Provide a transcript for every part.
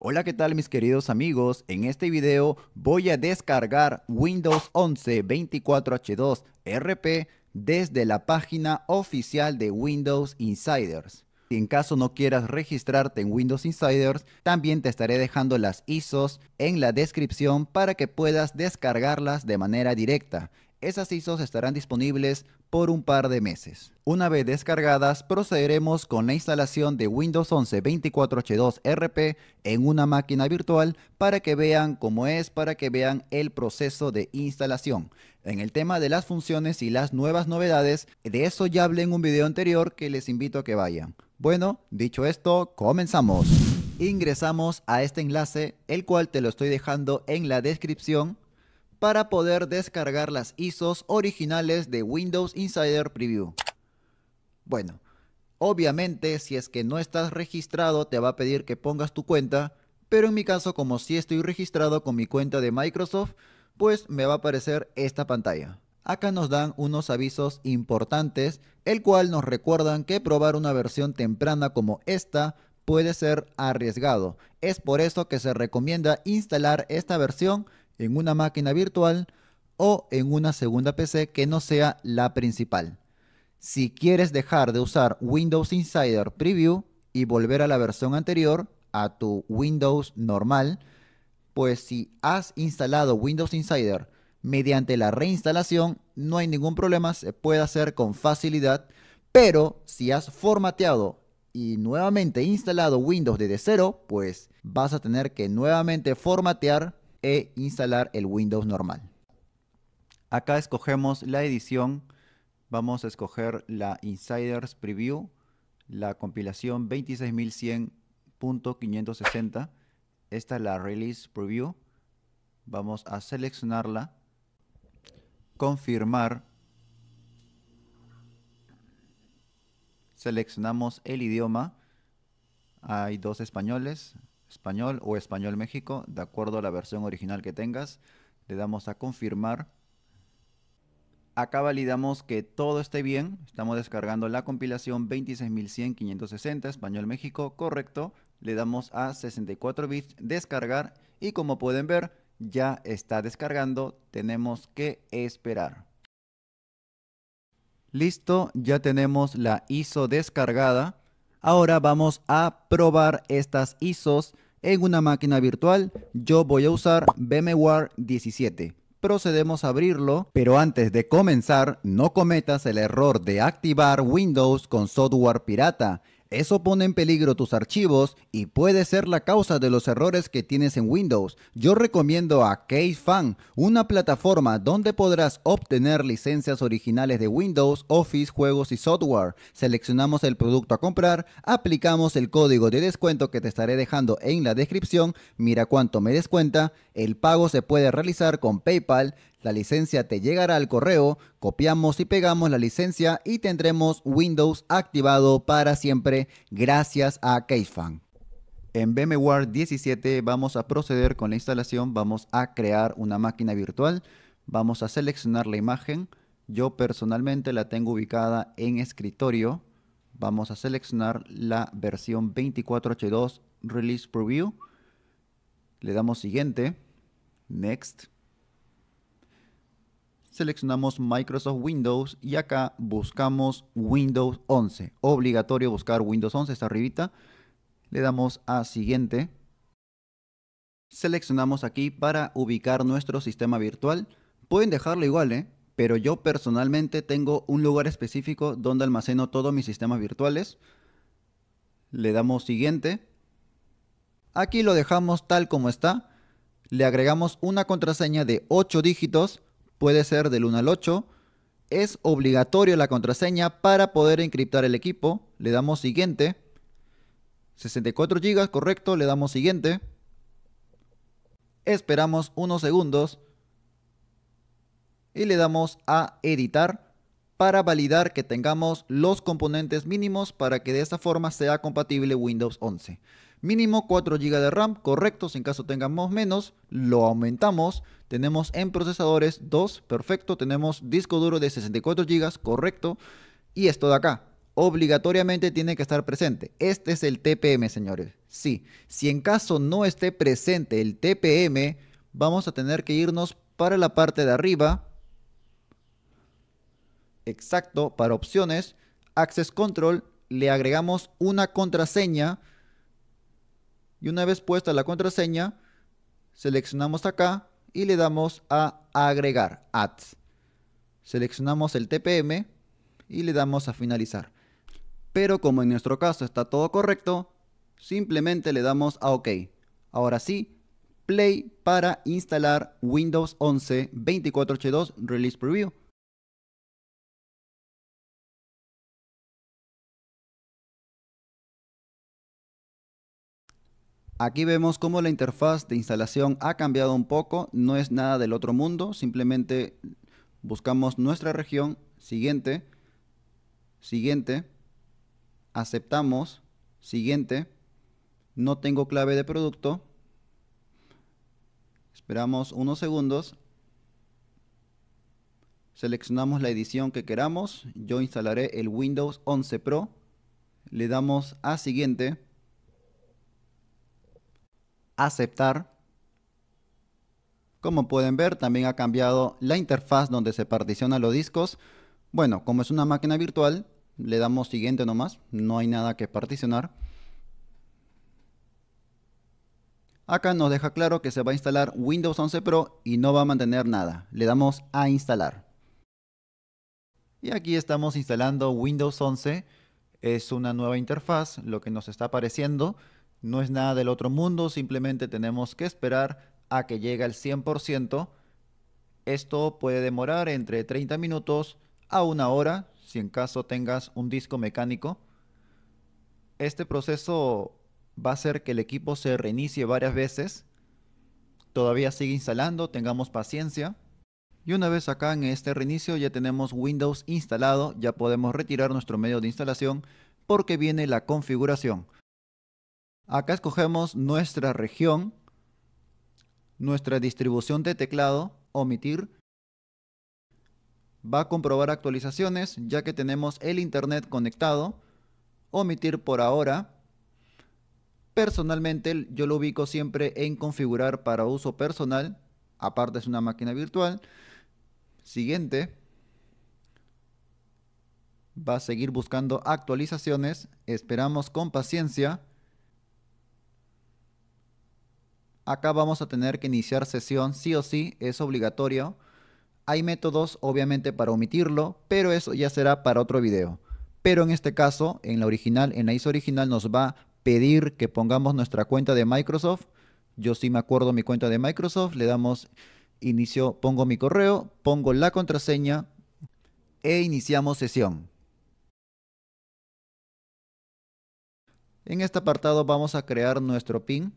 Hola qué tal mis queridos amigos, en este video voy a descargar Windows 11 24H2 RP desde la página oficial de Windows Insiders. Si en caso no quieras registrarte en Windows Insiders, también te estaré dejando las ISOs en la descripción para que puedas descargarlas de manera directa. Esas ISOs estarán disponibles por un par de meses. Una vez descargadas, procederemos con la instalación de Windows 11 24H2 RP en una máquina virtual para que vean cómo es, para que vean el proceso de instalación. En el tema de las funciones y las nuevas novedades, de eso ya hablé en un video anterior que les invito a que vayan. Bueno, dicho esto, comenzamos. Ingresamos a este enlace, el cual te lo estoy dejando en la descripción para poder descargar las ISOs originales de Windows Insider Preview. Bueno, obviamente si es que no estás registrado te va a pedir que pongas tu cuenta, pero en mi caso como sí estoy registrado con mi cuenta de Microsoft, pues me va a aparecer esta pantalla. Acá nos dan unos avisos importantes, el cual nos recuerdan que probar una versión temprana como esta puede ser arriesgado. Es por eso que se recomienda instalar esta versión en una máquina virtual o en una segunda PC que no sea la principal. Si quieres dejar de usar Windows Insider Preview y volver a la versión anterior, a tu Windows normal, pues si has instalado Windows Insider mediante la reinstalación, no hay ningún problema, se puede hacer con facilidad, pero si has formateado y nuevamente instalado Windows desde cero, pues vas a tener que nuevamente formatear e instalar el Windows normal. Acá escogemos la edición, vamos a escoger la Insiders Preview, la compilación 26100.560, esta es la Release Preview, vamos a seleccionarla, confirmar, seleccionamos el idioma, hay dos españoles, español o español México, de acuerdo a la versión original que tengas. Le damos a confirmar. Acá validamos que todo esté bien. Estamos descargando la compilación 26100 español México, correcto. Le damos a 64 bits descargar y como pueden ver ya está descargando. Tenemos que esperar. Listo, ya tenemos la ISO descargada. Ahora vamos a probar estas ISOs en una máquina virtual. Yo voy a usar VMware 17. Procedemos a abrirlo, pero antes de comenzar no cometas el error de activar Windows con software pirata eso pone en peligro tus archivos y puede ser la causa de los errores que tienes en Windows. Yo recomiendo a CaseFan, una plataforma donde podrás obtener licencias originales de Windows, Office, juegos y software. Seleccionamos el producto a comprar, aplicamos el código de descuento que te estaré dejando en la descripción, mira cuánto me descuenta, el pago se puede realizar con PayPal, la licencia te llegará al correo, copiamos y pegamos la licencia y tendremos Windows activado para siempre gracias a CaseFan. En VMware 17 vamos a proceder con la instalación, vamos a crear una máquina virtual, vamos a seleccionar la imagen, yo personalmente la tengo ubicada en escritorio, vamos a seleccionar la versión 24H2 Release Preview, le damos siguiente, Next, seleccionamos Microsoft Windows y acá buscamos Windows 11. Obligatorio buscar Windows 11, está arribita. Le damos a siguiente. Seleccionamos aquí para ubicar nuestro sistema virtual. Pueden dejarlo igual, ¿eh? pero yo personalmente tengo un lugar específico donde almaceno todos mis sistemas virtuales. Le damos siguiente. Aquí lo dejamos tal como está. Le agregamos una contraseña de 8 dígitos puede ser del 1 al 8. Es obligatorio la contraseña para poder encriptar el equipo. Le damos siguiente. 64 GB, correcto, le damos siguiente. Esperamos unos segundos y le damos a editar para validar que tengamos los componentes mínimos para que de esta forma sea compatible Windows 11. Mínimo 4 GB de RAM, si en caso tengamos menos, lo aumentamos. Tenemos en procesadores 2, perfecto. Tenemos disco duro de 64 GB, correcto. Y esto de acá, obligatoriamente tiene que estar presente. Este es el TPM, señores. Sí, si en caso no esté presente el TPM, vamos a tener que irnos para la parte de arriba. Exacto, para opciones, Access Control, le agregamos una contraseña y una vez puesta la contraseña, seleccionamos acá y le damos a agregar ads. Seleccionamos el TPM y le damos a finalizar. Pero como en nuestro caso está todo correcto, simplemente le damos a OK. Ahora sí, play para instalar Windows 11 24H2 Release Preview. Aquí vemos cómo la interfaz de instalación ha cambiado un poco, no es nada del otro mundo, simplemente buscamos nuestra región, siguiente, siguiente, aceptamos, siguiente, no tengo clave de producto, esperamos unos segundos, seleccionamos la edición que queramos, yo instalaré el Windows 11 Pro, le damos a siguiente, aceptar. Como pueden ver, también ha cambiado la interfaz donde se particionan los discos. Bueno, como es una máquina virtual, le damos siguiente nomás, no hay nada que particionar. Acá nos deja claro que se va a instalar Windows 11 Pro y no va a mantener nada. Le damos a instalar. Y aquí estamos instalando Windows 11. Es una nueva interfaz, lo que nos está apareciendo. No es nada del otro mundo, simplemente tenemos que esperar a que llegue al 100%. Esto puede demorar entre 30 minutos a una hora, si en caso tengas un disco mecánico. Este proceso va a hacer que el equipo se reinicie varias veces. Todavía sigue instalando, tengamos paciencia. Y una vez acá en este reinicio ya tenemos Windows instalado, ya podemos retirar nuestro medio de instalación porque viene la configuración. Acá escogemos nuestra región, nuestra distribución de teclado, omitir. Va a comprobar actualizaciones ya que tenemos el internet conectado. Omitir por ahora. Personalmente yo lo ubico siempre en configurar para uso personal. Aparte es una máquina virtual. Siguiente. Va a seguir buscando actualizaciones. Esperamos con paciencia. Acá vamos a tener que iniciar sesión sí o sí, es obligatorio. Hay métodos obviamente para omitirlo, pero eso ya será para otro video. Pero en este caso, en la original, en la ISO original nos va a pedir que pongamos nuestra cuenta de Microsoft. Yo sí me acuerdo mi cuenta de Microsoft, le damos inicio, pongo mi correo, pongo la contraseña e iniciamos sesión. En este apartado vamos a crear nuestro PIN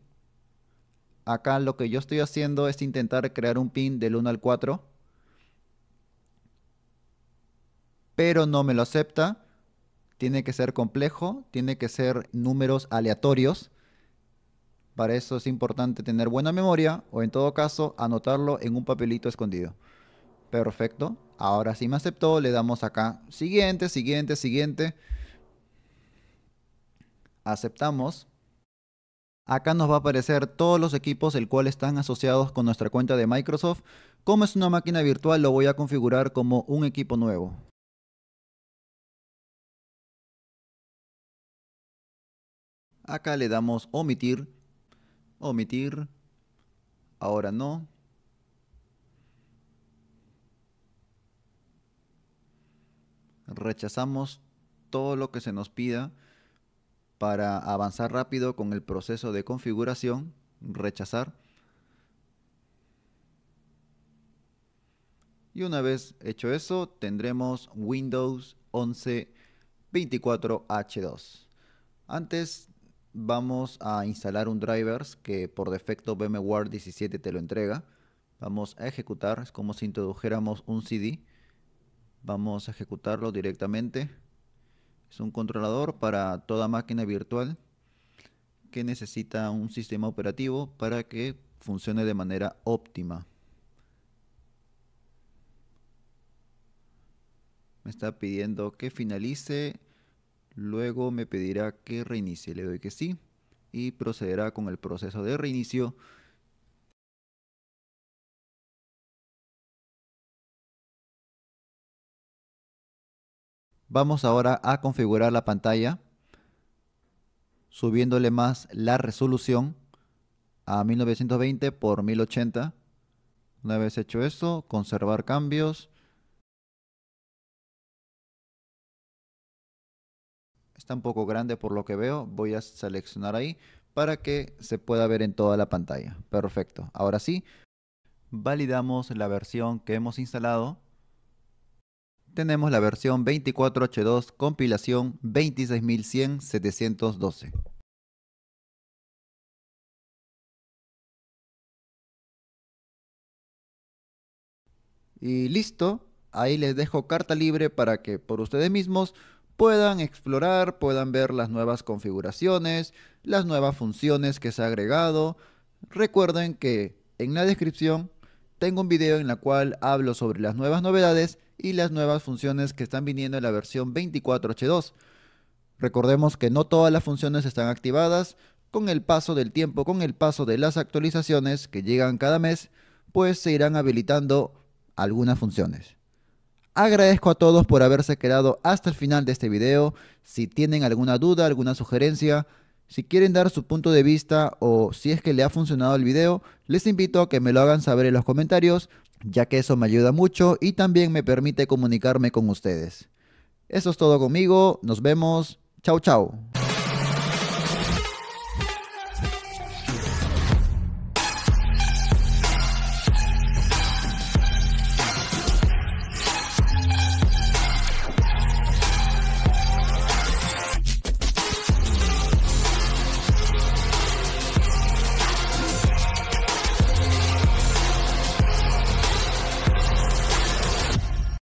acá lo que yo estoy haciendo es intentar crear un pin del 1 al 4. Pero no me lo acepta. Tiene que ser complejo, tiene que ser números aleatorios. Para eso es importante tener buena memoria o en todo caso anotarlo en un papelito escondido. Perfecto. Ahora sí me aceptó. Le damos acá siguiente, siguiente, siguiente. Aceptamos. Acá nos va a aparecer todos los equipos el cual están asociados con nuestra cuenta de Microsoft. Como es una máquina virtual lo voy a configurar como un equipo nuevo. Acá le damos omitir, omitir, ahora no. Rechazamos todo lo que se nos pida para avanzar rápido con el proceso de configuración, rechazar. Y una vez hecho eso, tendremos Windows 11 24H2. Antes vamos a instalar un drivers que por defecto VMware 17 te lo entrega. Vamos a ejecutar, es como si introdujéramos un CD. Vamos a ejecutarlo directamente. Es un controlador para toda máquina virtual que necesita un sistema operativo para que funcione de manera óptima. Me está pidiendo que finalice, luego me pedirá que reinicie. Le doy que sí y procederá con el proceso de reinicio Vamos ahora a configurar la pantalla subiéndole más la resolución a 1920 por 1080. Una vez hecho esto, conservar cambios. Está un poco grande por lo que veo. Voy a seleccionar ahí para que se pueda ver en toda la pantalla. Perfecto. Ahora sí, validamos la versión que hemos instalado tenemos la versión 24H2 compilación 26100 Y listo, ahí les dejo carta libre para que por ustedes mismos puedan explorar, puedan ver las nuevas configuraciones, las nuevas funciones que se ha agregado. Recuerden que en la descripción tengo un video en la cual hablo sobre las nuevas novedades y las nuevas funciones que están viniendo en la versión 24H2. Recordemos que no todas las funciones están activadas, con el paso del tiempo, con el paso de las actualizaciones que llegan cada mes, pues se irán habilitando algunas funciones. Agradezco a todos por haberse quedado hasta el final de este video. Si tienen alguna duda, alguna sugerencia, si quieren dar su punto de vista o si es que le ha funcionado el video, les invito a que me lo hagan saber en los comentarios ya que eso me ayuda mucho y también me permite comunicarme con ustedes. Eso es todo conmigo, nos vemos, chao chao.